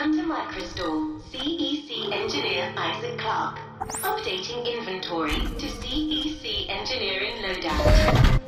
Welcome to Microstore, CEC engineer Isaac Clark. Updating inventory to CEC engineering loadout.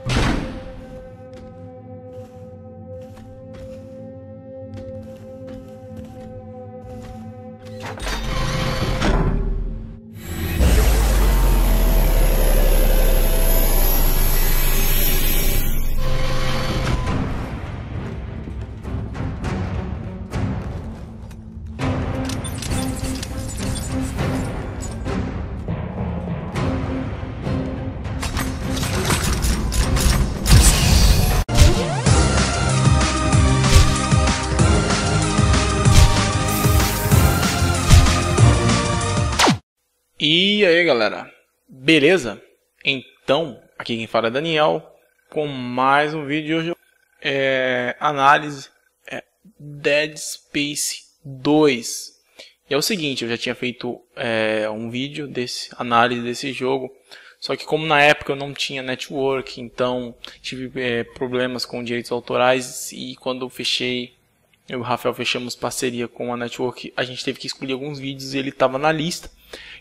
E aí galera, beleza? Então, aqui quem fala é Daniel com mais um vídeo hoje é análise é Dead Space 2. E é o seguinte, eu já tinha feito é, um vídeo desse análise desse jogo, só que como na época eu não tinha network, então tive é, problemas com direitos autorais e quando eu fechei eu e o Rafael fechamos parceria com a Network, a gente teve que escolher alguns vídeos e ele estava na lista.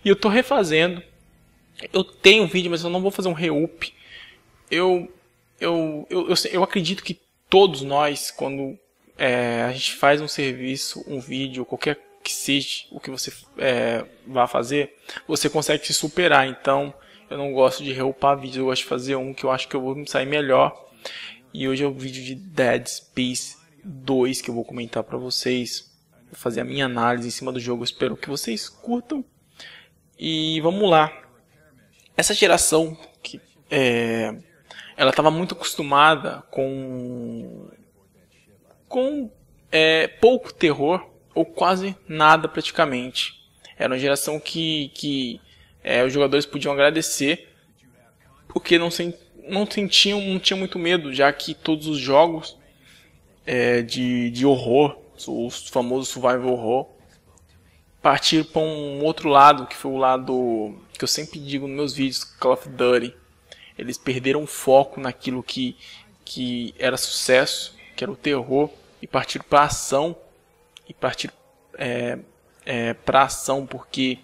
E eu estou refazendo. Eu tenho um vídeo, mas eu não vou fazer um reup. Eu, eu, eu, eu, eu acredito que todos nós, quando é, a gente faz um serviço, um vídeo, qualquer que seja o que você é, vá fazer, você consegue se superar. Então, eu não gosto de reupar vídeos. eu gosto de fazer um que eu acho que eu vou me sair melhor. E hoje é o um vídeo de Dead Space 2 que eu vou comentar para vocês, vou fazer a minha análise em cima do jogo, espero que vocês curtam. E vamos lá. Essa geração que é, ela estava muito acostumada com com é, pouco terror ou quase nada praticamente. Era uma geração que, que é, os jogadores podiam agradecer porque não, sen não sentiam, não tinha muito medo, já que todos os jogos é, de, de horror, o famoso survival horror, partir para um outro lado, que foi o lado que eu sempre digo nos meus vídeos, Call of Duty. Eles perderam foco naquilo que, que era sucesso, que era o terror, e partiram para ação, e partiram é, é, para ação porque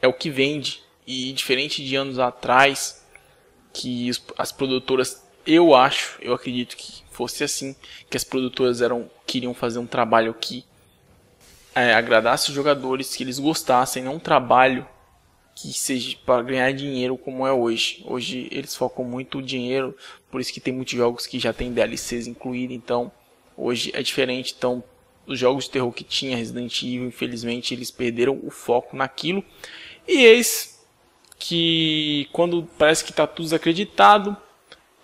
é o que vende. E diferente de anos atrás, que as produtoras, eu acho, eu acredito que fosse assim, que as produtoras eram queriam fazer um trabalho que é, agradasse os jogadores, que eles gostassem, não um trabalho que seja para ganhar dinheiro como é hoje. Hoje eles focam muito o dinheiro, por isso que tem muitos jogos que já tem DLCs incluído, então hoje é diferente, então os jogos de terror que tinha Resident Evil, infelizmente eles perderam o foco naquilo. E eis que quando parece que está tudo desacreditado,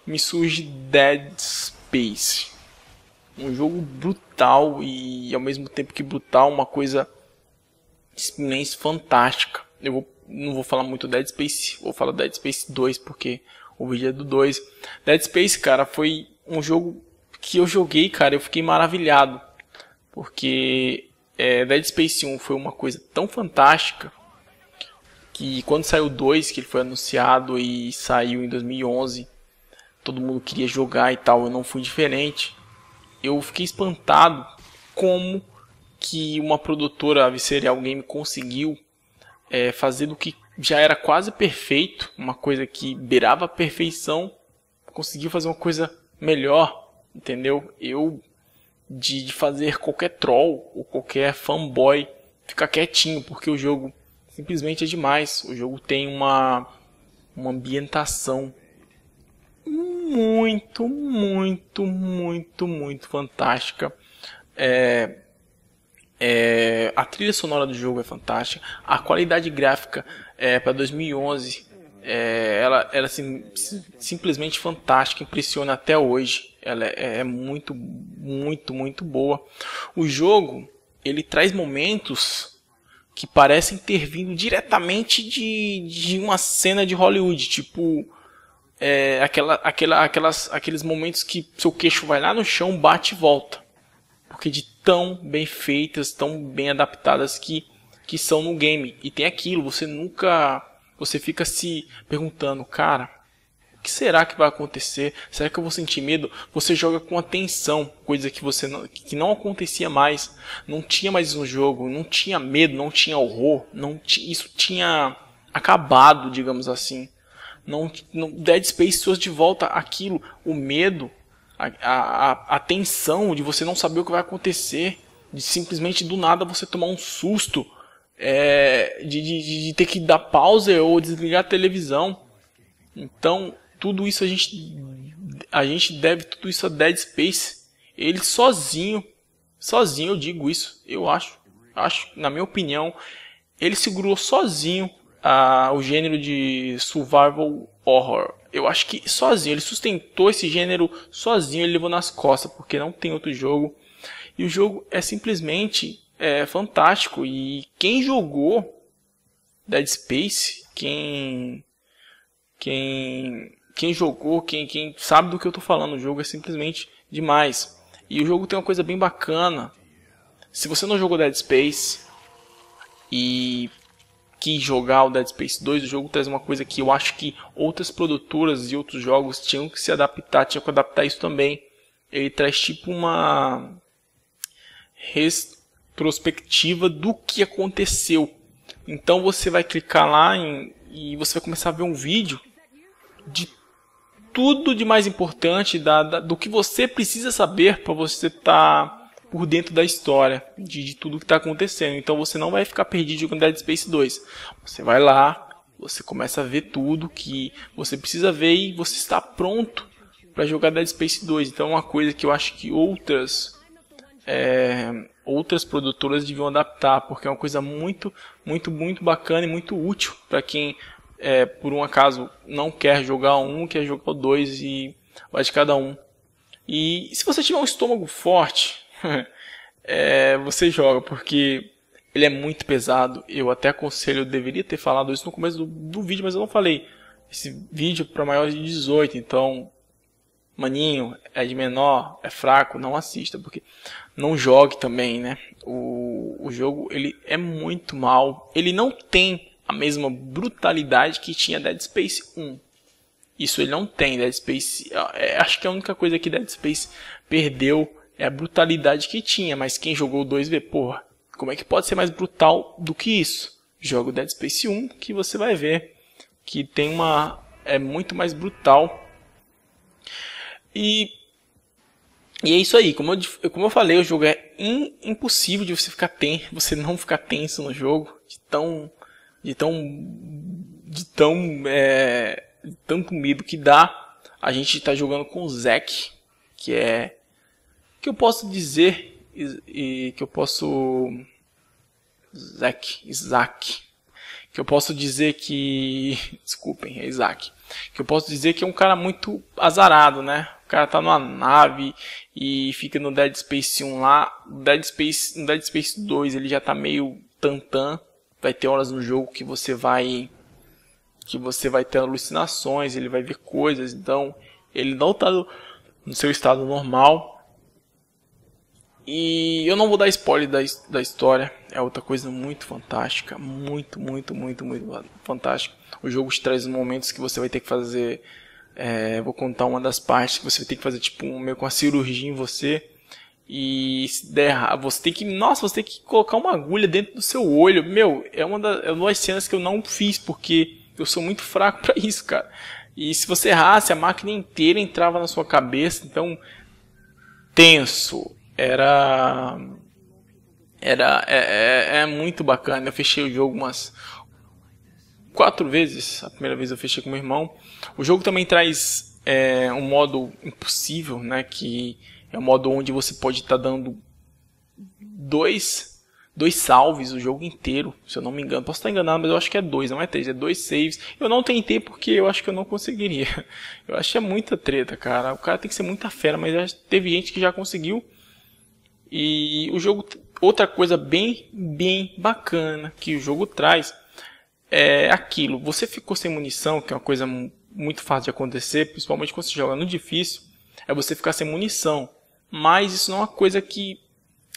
me surge Dead Space. Space. Um jogo brutal e ao mesmo tempo que brutal, uma coisa experiência fantástica. Eu vou, não vou falar muito Dead Space, vou falar Dead Space 2 porque o vídeo é do 2. Dead Space, cara, foi um jogo que eu joguei, cara, eu fiquei maravilhado. Porque é, Dead Space 1 foi uma coisa tão fantástica que quando saiu o 2, que ele foi anunciado e saiu em 2011, todo mundo queria jogar e tal, eu não fui diferente. Eu fiquei espantado como que uma produtora a Visceral Game conseguiu é, fazer do que já era quase perfeito, uma coisa que beirava a perfeição, conseguiu fazer uma coisa melhor, entendeu? Eu de, de fazer qualquer troll ou qualquer fanboy ficar quietinho, porque o jogo simplesmente é demais. O jogo tem uma, uma ambientação muito, muito, muito, muito fantástica. É, é, a trilha sonora do jogo é fantástica. A qualidade gráfica é, para 2011, é, ela, ela assim, simplesmente fantástica, impressiona até hoje. Ela é, é muito, muito, muito boa. O jogo ele traz momentos que parecem ter vindo diretamente de, de uma cena de Hollywood, tipo é, aquela, aquela, aquelas, aqueles momentos que seu queixo vai lá no chão, bate e volta. Porque de tão bem feitas, tão bem adaptadas que, que são no game. E tem aquilo, você nunca. Você fica se perguntando, cara, o que será que vai acontecer? Será que eu vou sentir medo? Você joga com atenção, coisa que você não, que não acontecia mais. Não tinha mais no jogo, não tinha medo, não tinha horror, não isso tinha acabado, digamos assim. Não, não Dead Space trouxe de volta aquilo, o medo, a, a, a tensão de você não saber o que vai acontecer, de simplesmente do nada você tomar um susto, é, de, de, de ter que dar pausa ou desligar a televisão. Então, tudo isso a gente a gente deve tudo isso a Dead Space. Ele sozinho, sozinho eu digo isso, eu acho, acho, na minha opinião, ele segurou sozinho o gênero de survival horror. Eu acho que sozinho, ele sustentou esse gênero sozinho, ele levou nas costas, porque não tem outro jogo. E o jogo é simplesmente é, fantástico. E quem jogou Dead Space, quem. Quem. Quem jogou, quem, quem sabe do que eu tô falando, o jogo é simplesmente demais. E o jogo tem uma coisa bem bacana. Se você não jogou Dead Space, e que jogar o Dead Space 2, o jogo traz uma coisa que eu acho que outras produtoras e outros jogos tinham que se adaptar, tinham que adaptar isso também. Ele traz tipo uma retrospectiva do que aconteceu. Então você vai clicar lá em, e você vai começar a ver um vídeo de tudo de mais importante da, da do que você precisa saber para você estar tá por dentro da história, de, de tudo que está acontecendo. Então você não vai ficar perdido jogando Dead Space 2. Você vai lá, você começa a ver tudo que você precisa ver e você está pronto para jogar Dead Space 2. Então é uma coisa que eu acho que outras é, outras produtoras deviam adaptar, porque é uma coisa muito, muito, muito bacana e muito útil para quem, é, por um acaso, não quer jogar um, quer jogar dois e vai de cada um. E se você tiver um estômago forte, é, você joga, porque ele é muito pesado. Eu até aconselho, eu deveria ter falado isso no começo do, do vídeo, mas eu não falei. Esse vídeo é para maiores de 18, então, maninho, é de menor, é fraco, não assista, porque não jogue também, né? O, o jogo ele é muito mal. Ele não tem a mesma brutalidade que tinha Dead Space 1. Isso ele não tem. Dead Space, é, acho que é a única coisa que Dead Space perdeu é a brutalidade que tinha, mas quem jogou 2 vê, porra, como é que pode ser mais brutal do que isso? Joga o Dead Space 1 que você vai ver que tem uma é muito mais brutal. E e é isso aí, como eu, como eu falei, o jogo é in, impossível de você ficar tenso, você não ficar tenso no jogo, de tão de tão de tão é, de tanto medo que dá. A gente está jogando com o Zack, que é que eu posso dizer e, que eu posso Isaac, Isaac, que eu posso dizer que, desculpem, é Isaac, que eu posso dizer que é um cara muito azarado, né? O cara tá numa nave e fica no Dead Space 1 lá, Dead Space, no Dead Space 2 ele já tá meio tantã, vai ter horas no jogo que você vai que você vai ter alucinações, ele vai ver coisas, então ele não tá no seu estado normal, e eu não vou dar spoiler da, da história, é outra coisa muito fantástica, muito, muito, muito, muito fantástica. O jogo te traz momentos que você vai ter que fazer. É, vou contar uma das partes que você vai ter que fazer tipo um, meio com a cirurgia em você. E se der errado, você tem que. Nossa, você tem que colocar uma agulha dentro do seu olho. Meu, é uma, das, é uma das cenas que eu não fiz, porque eu sou muito fraco para isso, cara. E se você errasse, a máquina inteira entrava na sua cabeça, então. Tenso era era é, é, é, muito bacana. Eu fechei o jogo umas quatro vezes. A primeira vez eu fechei com meu irmão. O jogo também traz é, um modo impossível, né? Que é um modo onde você pode estar tá dando dois dois salves o jogo inteiro, se eu não me engano. Posso estar enganado, mas eu acho que é dois, não é três, é dois saves. Eu não tentei porque eu acho que eu não conseguiria. Eu acho que é muita treta, cara. O cara tem que ser muita fera, mas é, teve gente que já conseguiu. E o jogo, outra coisa bem, bem bacana que o jogo traz é aquilo. Você ficou sem munição, que é uma coisa muito fácil de acontecer, principalmente quando você joga no difícil, é você ficar sem munição. Mas isso não é uma coisa que,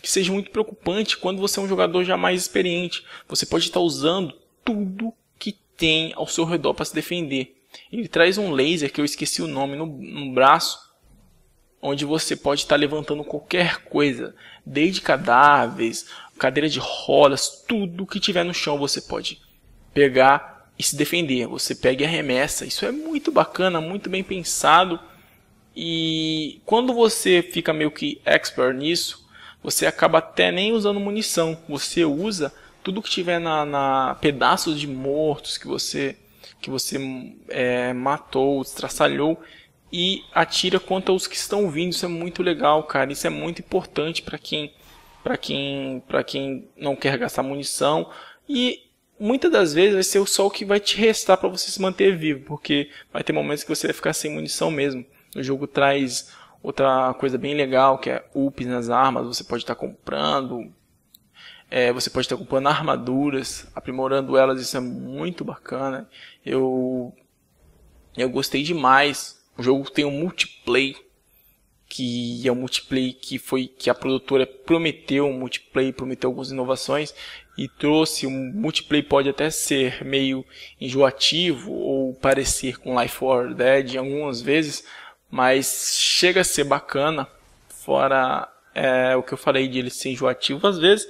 que seja muito preocupante quando você é um jogador já mais experiente. Você pode estar usando tudo que tem ao seu redor para se defender. Ele traz um laser que eu esqueci o nome no, no braço onde você pode estar levantando qualquer coisa, desde cadáveres, cadeira de rodas, tudo que tiver no chão você pode pegar e se defender. Você pega e arremessa. Isso é muito bacana, muito bem pensado. E quando você fica meio que expert nisso, você acaba até nem usando munição. Você usa tudo que tiver na, na pedaços de mortos que você que você é, matou, destraçalhou e atira contra os que estão vindo. Isso é muito legal, cara. Isso é muito importante para quem para quem para quem não quer gastar munição e muitas das vezes vai ser o sol que vai te restar para você se manter vivo, porque vai ter momentos que você vai ficar sem munição mesmo. O jogo traz outra coisa bem legal que é ups nas armas. Você pode estar tá comprando, é, você pode estar tá comprando armaduras, aprimorando elas. Isso é muito bacana. Eu eu gostei demais o jogo tem um multiplayer que é um multiplayer que foi que a produtora prometeu um multiplayer, prometeu algumas inovações e trouxe um multiplayer pode até ser meio enjoativo ou parecer com Life or Dead algumas vezes, mas chega a ser bacana, fora é, o que eu falei de ele ser enjoativo às vezes,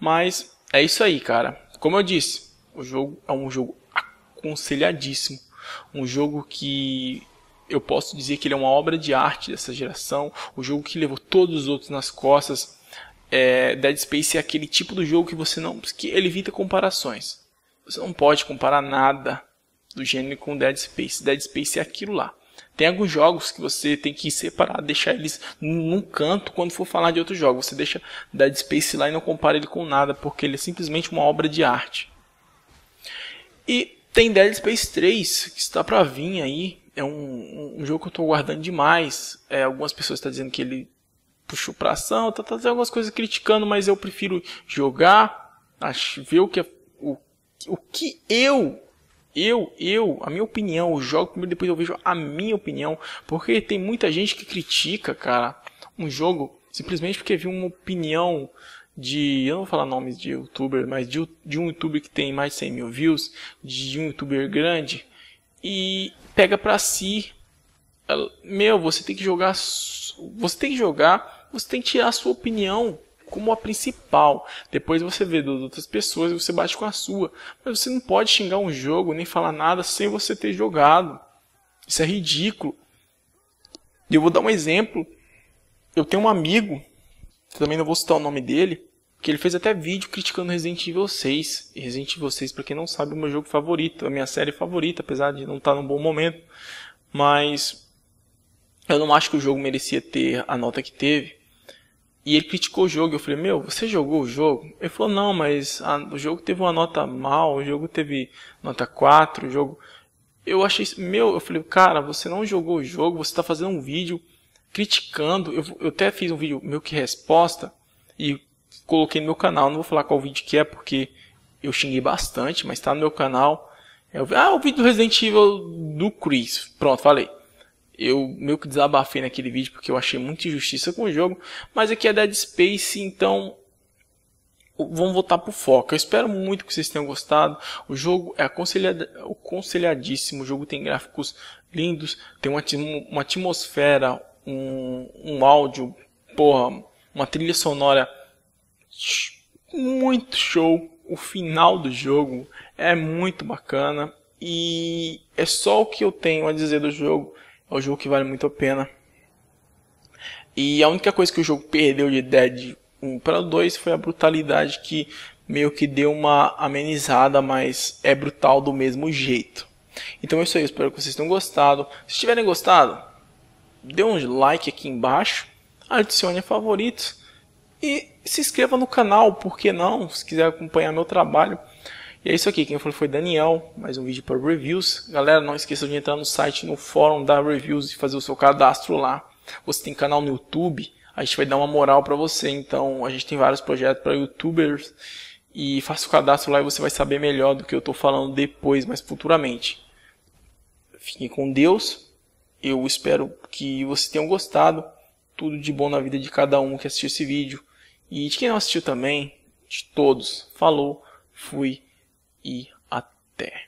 mas é isso aí, cara. Como eu disse, o jogo é um jogo aconselhadíssimo, um jogo que eu posso dizer que ele é uma obra de arte dessa geração, o jogo que levou todos os outros nas costas. É, Dead Space é aquele tipo do jogo que você não. que ele evita comparações. Você não pode comparar nada do gênero com Dead Space. Dead Space é aquilo lá. Tem alguns jogos que você tem que separar, deixar eles num canto quando for falar de outro jogo. Você deixa Dead Space lá e não compara ele com nada, porque ele é simplesmente uma obra de arte. E tem Dead Space 3, que está para vir aí, é um, um jogo que eu estou guardando demais. É, algumas pessoas estão tá dizendo que ele puxou para ação, está fazendo tá, algumas coisas criticando, mas eu prefiro jogar, acho, ver o que é, o, o que eu eu, eu, a minha opinião, eu jogo primeiro, depois eu vejo a minha opinião, porque tem muita gente que critica, cara, um jogo simplesmente porque viu uma opinião de, eu não vou falar nomes de youtuber, mas de, de um youtuber que tem mais de 100 mil views, de um youtuber grande, e pega para si. Meu, você tem que jogar, você tem que jogar, você tem que tirar a sua opinião como a principal. Depois você vê das outras pessoas e você bate com a sua. Mas você não pode xingar um jogo nem falar nada sem você ter jogado. Isso é ridículo. E eu vou dar um exemplo. Eu tenho um amigo, também não vou citar o nome dele, que ele fez até vídeo criticando Resident Evil 6. E Resident Evil 6, para quem não sabe, é o meu jogo favorito, a minha série favorita, apesar de não estar tá num bom momento. Mas eu não acho que o jogo merecia ter a nota que teve. E ele criticou o jogo. Eu falei, meu, você jogou o jogo? Ele falou, não, mas a, o jogo teve uma nota mal, o jogo teve nota 4, o jogo. Eu achei, meu, eu falei, cara, você não jogou o jogo, você está fazendo um vídeo criticando. Eu, eu até fiz um vídeo meu que resposta, e coloquei no meu canal. Não vou falar qual vídeo que é, porque eu xinguei bastante, mas tá no meu canal. É ah, o vídeo do Resident Evil do Chris. Pronto, falei. Eu meio que desabafei naquele vídeo porque eu achei muita injustiça com o jogo. Mas aqui é Dead Space, então vamos voltar pro foco. Eu espero muito que vocês tenham gostado. O jogo é aconselhadíssimo. O jogo tem gráficos lindos, tem uma, uma atmosfera, um, um áudio, porra, uma trilha sonora muito show. O final do jogo é muito bacana e é só o que eu tenho a dizer do jogo. É um jogo que vale muito a pena. E a única coisa que o jogo perdeu de Dead 1 para 2 foi a brutalidade que meio que deu uma amenizada, mas é brutal do mesmo jeito. Então é isso aí, espero que vocês tenham gostado. Se tiverem gostado, dê um like aqui embaixo, adicione a favoritos e se inscreva no canal, por que não? Se quiser acompanhar meu trabalho. E é isso aqui, quem falou foi Daniel, mais um vídeo para reviews. Galera, não esqueça de entrar no site, no fórum da Reviews e fazer o seu cadastro lá. Você tem canal no YouTube, a gente vai dar uma moral para você. Então, a gente tem vários projetos para youtubers e faça o cadastro lá e você vai saber melhor do que eu estou falando depois, mas futuramente. Fiquem com Deus. Eu espero que vocês tenham gostado. Tudo de bom na vida de cada um que assistiu esse vídeo. E de quem não assistiu também, de todos, falou, fui e até.